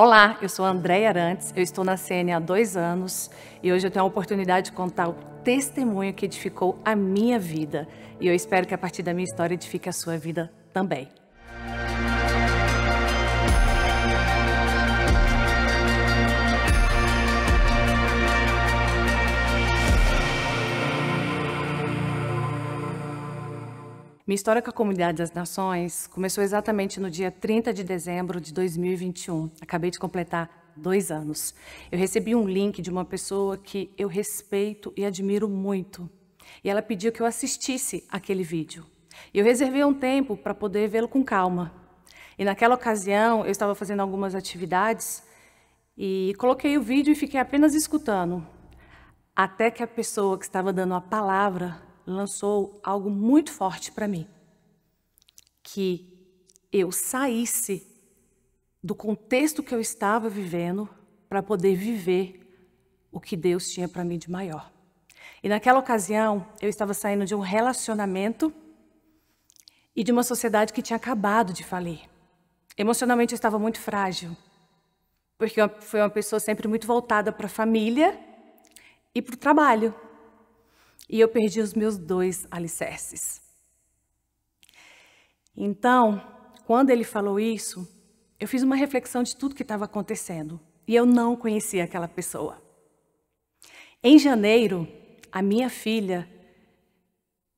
Olá, eu sou Andréia Arantes, eu estou na CN há dois anos e hoje eu tenho a oportunidade de contar o testemunho que edificou a minha vida. E eu espero que a partir da minha história edifique a sua vida também. Minha história com a Comunidade das Nações começou exatamente no dia 30 de dezembro de 2021. Acabei de completar dois anos. Eu recebi um link de uma pessoa que eu respeito e admiro muito. E ela pediu que eu assistisse aquele vídeo. Eu reservei um tempo para poder vê-lo com calma. E naquela ocasião eu estava fazendo algumas atividades e coloquei o vídeo e fiquei apenas escutando, até que a pessoa que estava dando a palavra lançou algo muito forte para mim, que eu saísse do contexto que eu estava vivendo para poder viver o que Deus tinha para mim de maior. E naquela ocasião, eu estava saindo de um relacionamento e de uma sociedade que tinha acabado de falir. Emocionalmente eu estava muito frágil, porque eu fui uma pessoa sempre muito voltada para a família e para o trabalho e eu perdi os meus dois alicerces. Então, quando ele falou isso, eu fiz uma reflexão de tudo que estava acontecendo e eu não conhecia aquela pessoa. Em janeiro, a minha filha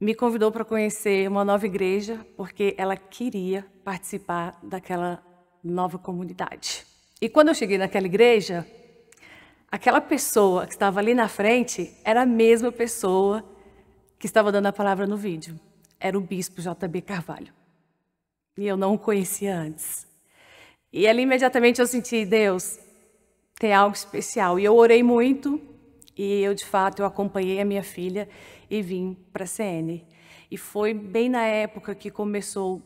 me convidou para conhecer uma nova igreja porque ela queria participar daquela nova comunidade. E quando eu cheguei naquela igreja, Aquela pessoa que estava ali na frente era a mesma pessoa que estava dando a palavra no vídeo. Era o bispo JB Carvalho. E eu não o conhecia antes. E ali imediatamente eu senti, Deus, tem algo especial. E eu orei muito e eu de fato eu acompanhei a minha filha e vim para a CN. E foi bem na época que começou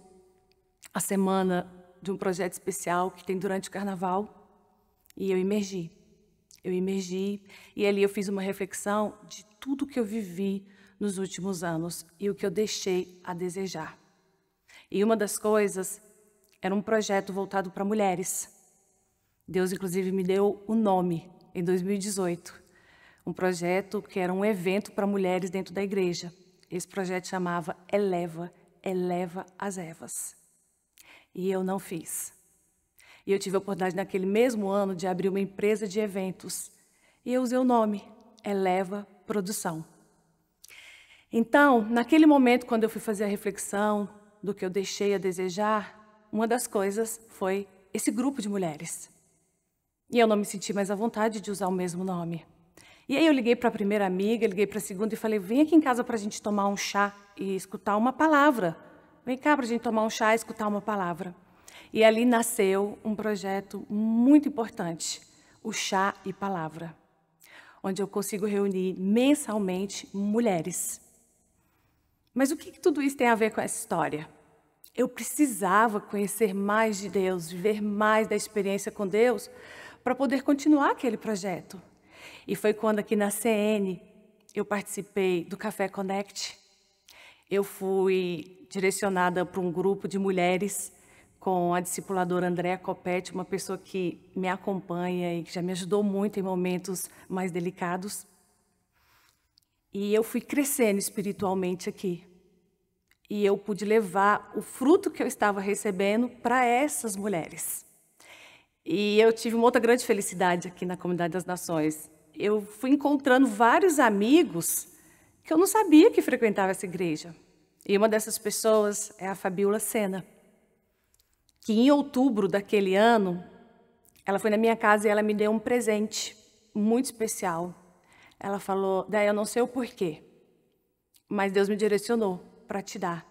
a semana de um projeto especial que tem durante o carnaval e eu emergi. Eu emergi e ali eu fiz uma reflexão de tudo que eu vivi nos últimos anos e o que eu deixei a desejar. E uma das coisas era um projeto voltado para mulheres. Deus, inclusive, me deu o nome em 2018. Um projeto que era um evento para mulheres dentro da igreja. Esse projeto chamava Eleva, Eleva as Evas. E eu não fiz. E eu tive a oportunidade, naquele mesmo ano, de abrir uma empresa de eventos. E eu usei o nome, Eleva Produção. Então, naquele momento, quando eu fui fazer a reflexão do que eu deixei a desejar, uma das coisas foi esse grupo de mulheres. E eu não me senti mais à vontade de usar o mesmo nome. E aí eu liguei para a primeira amiga, liguei para a segunda e falei: vem aqui em casa para a gente tomar um chá e escutar uma palavra. Vem cá para a gente tomar um chá e escutar uma palavra. E ali nasceu um projeto muito importante, o Chá e Palavra, onde eu consigo reunir mensalmente mulheres. Mas o que, que tudo isso tem a ver com essa história? Eu precisava conhecer mais de Deus, viver mais da experiência com Deus, para poder continuar aquele projeto. E foi quando aqui na CN eu participei do Café Connect. Eu fui direcionada para um grupo de mulheres com a discipuladora Andréa Copete, uma pessoa que me acompanha e que já me ajudou muito em momentos mais delicados. E eu fui crescendo espiritualmente aqui. E eu pude levar o fruto que eu estava recebendo para essas mulheres. E eu tive uma outra grande felicidade aqui na Comunidade das Nações. Eu fui encontrando vários amigos que eu não sabia que frequentava essa igreja. E uma dessas pessoas é a Fabiola Sena que em outubro daquele ano, ela foi na minha casa e ela me deu um presente muito especial. Ela falou, daí eu não sei o porquê, mas Deus me direcionou para te dar.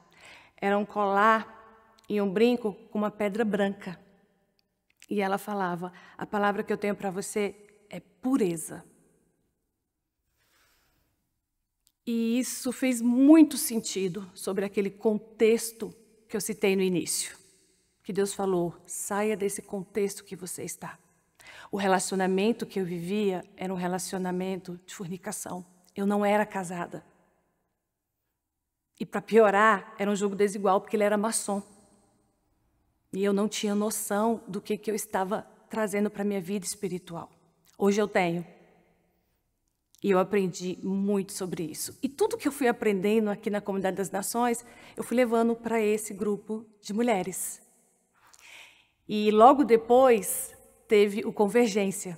Era um colar e um brinco com uma pedra branca. E ela falava: "A palavra que eu tenho para você é pureza". E isso fez muito sentido sobre aquele contexto que eu citei no início que Deus falou: saia desse contexto que você está. O relacionamento que eu vivia era um relacionamento de fornicação. Eu não era casada. E para piorar, era um jogo desigual, porque ele era maçom. E eu não tinha noção do que, que eu estava trazendo para a minha vida espiritual. Hoje eu tenho. E eu aprendi muito sobre isso. E tudo que eu fui aprendendo aqui na Comunidade das Nações, eu fui levando para esse grupo de mulheres. E logo depois teve o Convergência.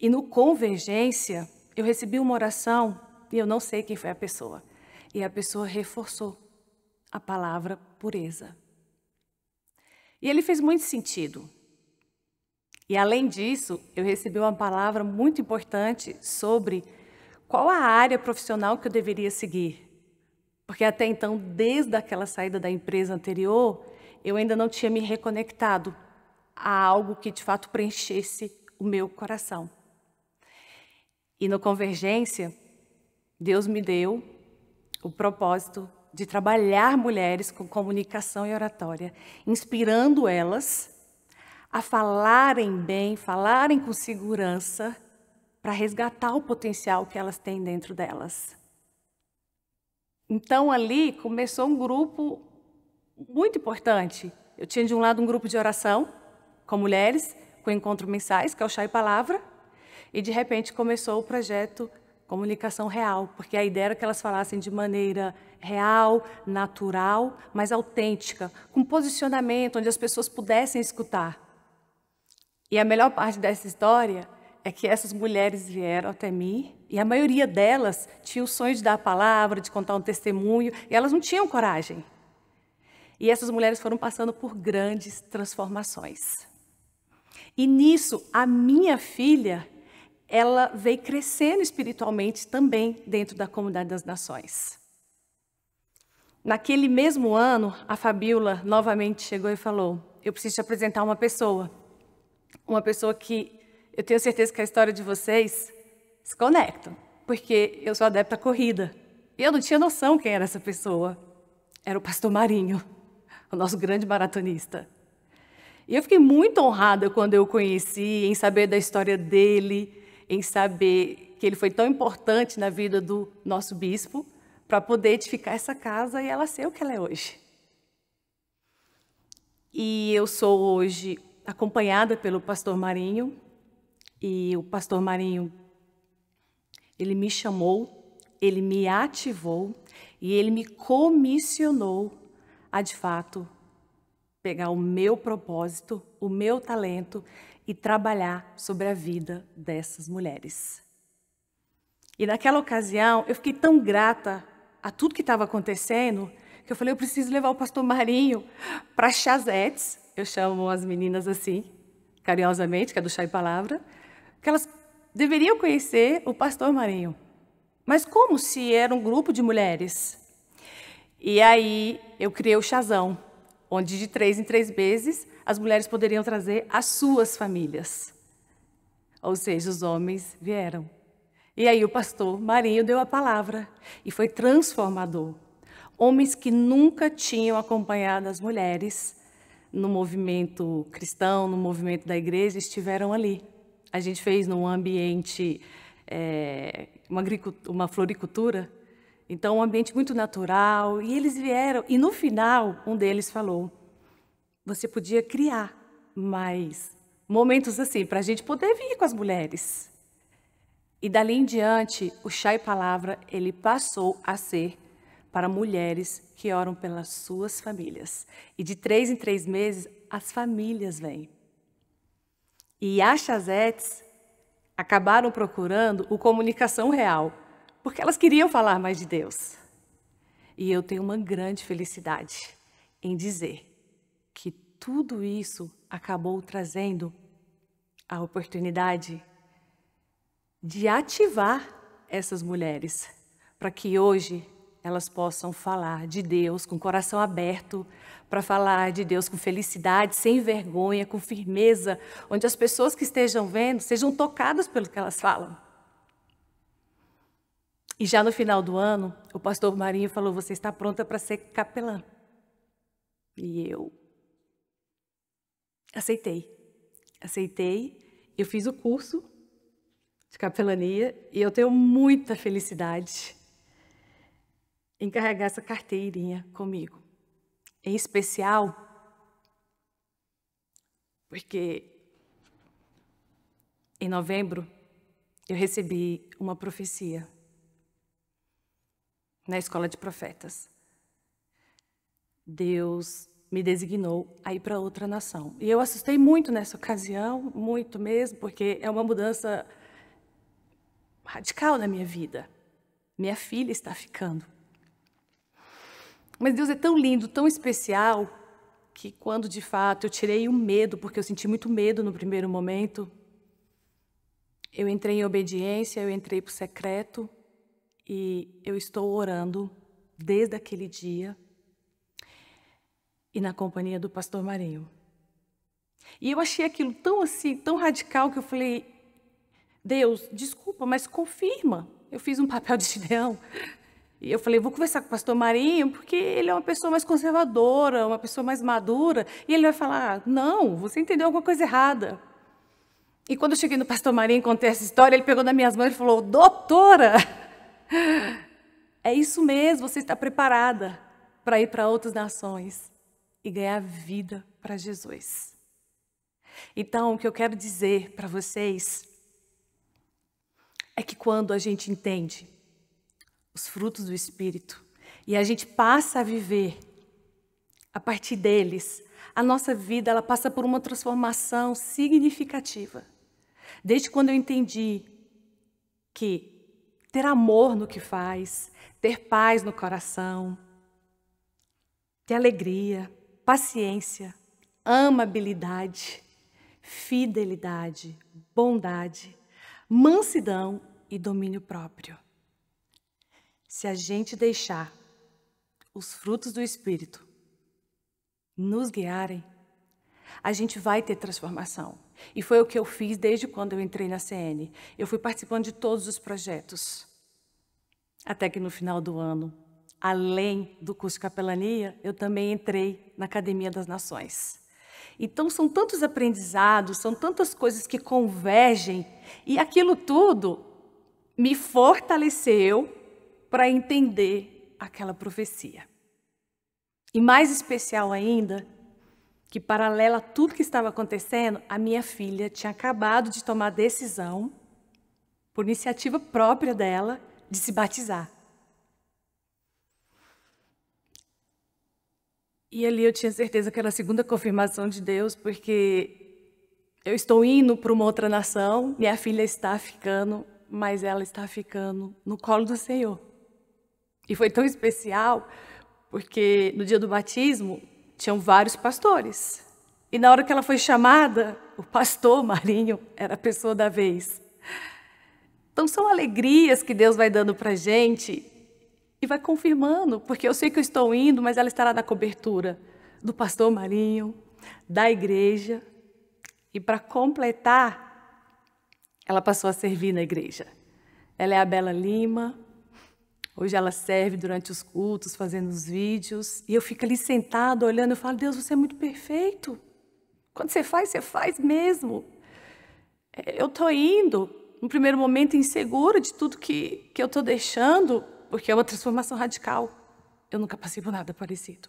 E no Convergência, eu recebi uma oração e eu não sei quem foi a pessoa. E a pessoa reforçou a palavra pureza. E ele fez muito sentido. E além disso, eu recebi uma palavra muito importante sobre qual a área profissional que eu deveria seguir. Porque até então, desde aquela saída da empresa anterior, eu ainda não tinha me reconectado a algo que de fato preenchesse o meu coração. E no Convergência, Deus me deu o propósito de trabalhar mulheres com comunicação e oratória, inspirando elas a falarem bem, falarem com segurança, para resgatar o potencial que elas têm dentro delas. Então ali começou um grupo muito importante. Eu tinha de um lado um grupo de oração, com mulheres, com encontros mensais, que é o Chá e Palavra, e de repente começou o projeto Comunicação Real, porque a ideia era que elas falassem de maneira real, natural, mas autêntica, com posicionamento onde as pessoas pudessem escutar. E a melhor parte dessa história é que essas mulheres vieram até mim e a maioria delas tinha o sonho de dar a palavra, de contar um testemunho, e elas não tinham coragem. E essas mulheres foram passando por grandes transformações. E nisso, a minha filha, ela veio crescendo espiritualmente também dentro da comunidade das nações. Naquele mesmo ano, a Fabiola novamente chegou e falou: Eu preciso te apresentar uma pessoa. Uma pessoa que eu tenho certeza que a história de vocês se conecta, porque eu sou adepta à corrida. E eu não tinha noção quem era essa pessoa. Era o pastor Marinho, o nosso grande maratonista. E eu fiquei muito honrada quando eu o conheci, em saber da história dele, em saber que ele foi tão importante na vida do nosso bispo para poder edificar essa casa e ela ser o que ela é hoje. E eu sou hoje acompanhada pelo pastor Marinho, e o pastor Marinho ele me chamou, ele me ativou e ele me comissionou a de fato pegar o meu propósito, o meu talento e trabalhar sobre a vida dessas mulheres. E naquela ocasião, eu fiquei tão grata a tudo que estava acontecendo que eu falei: eu preciso levar o pastor Marinho para Chazetes, eu chamo as meninas assim, carinhosamente, que é do Chá e Palavra, que elas deveriam conhecer o pastor Marinho. Mas como se era um grupo de mulheres? E aí eu criei o Chazão onde de três em três meses as mulheres poderiam trazer as suas famílias. Ou seja, os homens vieram. E aí o pastor Marinho deu a palavra e foi transformador. Homens que nunca tinham acompanhado as mulheres no movimento cristão, no movimento da igreja, estiveram ali. A gente fez num ambiente, é, uma, uma floricultura, então, um ambiente muito natural. E eles vieram, e no final, um deles falou: você podia criar mais momentos assim, para a gente poder vir com as mulheres. E dali em diante, o chá e palavra, ele passou a ser para mulheres que oram pelas suas famílias. E de três em três meses, as famílias vêm. E as chazetes acabaram procurando o Comunicação Real, porque elas queriam falar mais de Deus. E eu tenho uma grande felicidade em dizer que tudo isso acabou trazendo a oportunidade de ativar essas mulheres para que hoje elas possam falar de Deus com o coração aberto, para falar de Deus com felicidade, sem vergonha, com firmeza, onde as pessoas que estejam vendo sejam tocadas pelo que elas falam. E já no final do ano, o pastor Marinho falou: Você está pronta para ser capelã. E eu aceitei. Aceitei, eu fiz o curso de capelania e eu tenho muita felicidade em carregar essa carteirinha comigo. Em especial, porque em novembro eu recebi uma profecia na escola de profetas. Deus me designou a ir para outra nação. E eu assustei muito nessa ocasião, muito mesmo, porque é uma mudança radical na minha vida. Minha filha está ficando. Mas Deus é tão lindo, tão especial, que quando de fato eu tirei o medo, porque eu senti muito medo no primeiro momento, eu entrei em obediência, eu entrei para o secreto, e eu estou orando desde aquele dia e na companhia do pastor Marinho. E eu achei aquilo tão assim, tão radical que eu falei: Deus, desculpa, mas confirma. Eu fiz um papel de Gideão. E eu falei: vou conversar com o pastor Marinho, porque ele é uma pessoa mais conservadora, uma pessoa mais madura. E ele vai falar: não, você entendeu alguma coisa errada. E quando eu cheguei no pastor Marinho e contei essa história, ele pegou nas minhas mãos e falou: doutora. É isso mesmo, você está preparada para ir para outras nações e ganhar vida para Jesus. Então, o que eu quero dizer para vocês é que quando a gente entende os frutos do Espírito e a gente passa a viver a partir deles, a nossa vida ela passa por uma transformação significativa. Desde quando eu entendi que ter amor no que faz, ter paz no coração, ter alegria, paciência, amabilidade, fidelidade, bondade, mansidão e domínio próprio. Se a gente deixar os frutos do Espírito nos guiarem, a gente vai ter transformação. E foi o que eu fiz desde quando eu entrei na CN. Eu fui participando de todos os projetos. Até que no final do ano, além do curso de capelania, eu também entrei na Academia das Nações. Então, são tantos aprendizados, são tantas coisas que convergem, e aquilo tudo me fortaleceu para entender aquela profecia. E mais especial ainda, que paralela a tudo que estava acontecendo, a minha filha tinha acabado de tomar decisão, por iniciativa própria dela, de se batizar. E ali eu tinha certeza que era a segunda confirmação de Deus, porque eu estou indo para uma outra nação, minha filha está ficando, mas ela está ficando no colo do Senhor. E foi tão especial, porque no dia do batismo tinham vários pastores. E na hora que ela foi chamada, o pastor Marinho era a pessoa da vez. Então são alegrias que Deus vai dando para gente e vai confirmando, porque eu sei que eu estou indo, mas ela estará na cobertura do pastor Marinho, da igreja. E para completar, ela passou a servir na igreja. Ela é a Bela Lima. Hoje ela serve durante os cultos, fazendo os vídeos. E eu fico ali sentado, olhando, eu falo, Deus, você é muito perfeito. Quando você faz, você faz mesmo. É, eu estou indo, no primeiro momento, insegura de tudo que, que eu estou deixando, porque é uma transformação radical. Eu nunca passei por nada parecido.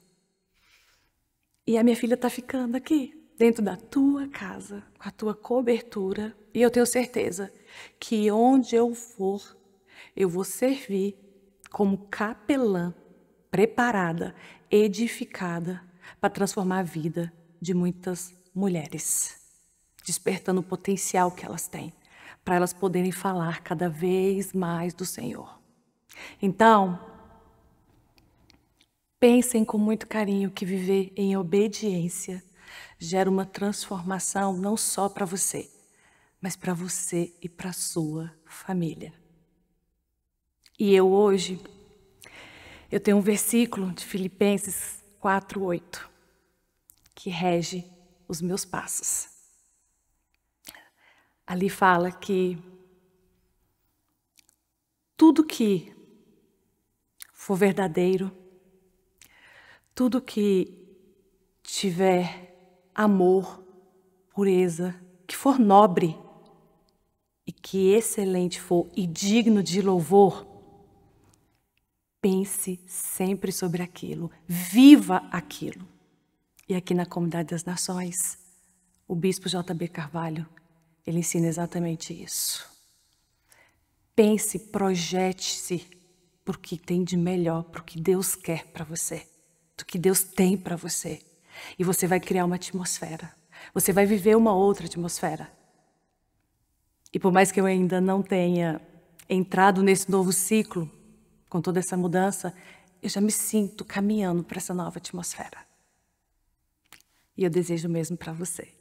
E a minha filha está ficando aqui, dentro da tua casa, com a tua cobertura, e eu tenho certeza que onde eu for, eu vou servir como capelã, preparada, edificada para transformar a vida de muitas mulheres, despertando o potencial que elas têm para elas poderem falar cada vez mais do Senhor. Então, pensem com muito carinho que viver em obediência gera uma transformação não só para você, mas para você e para sua família. E eu hoje eu tenho um versículo de Filipenses 4:8 que rege os meus passos. Ali fala que tudo que for verdadeiro, tudo que tiver amor, pureza, que for nobre e que excelente for e digno de louvor, pense sempre sobre aquilo, viva aquilo. E aqui na Comunidade das Nações, o Bispo J.B. Carvalho ele ensina exatamente isso. Pense, projete-se para que tem de melhor, para que Deus quer para você, do que Deus tem para você. E você vai criar uma atmosfera. Você vai viver uma outra atmosfera. E por mais que eu ainda não tenha entrado nesse novo ciclo, com toda essa mudança, eu já me sinto caminhando para essa nova atmosfera. E eu desejo o mesmo para você.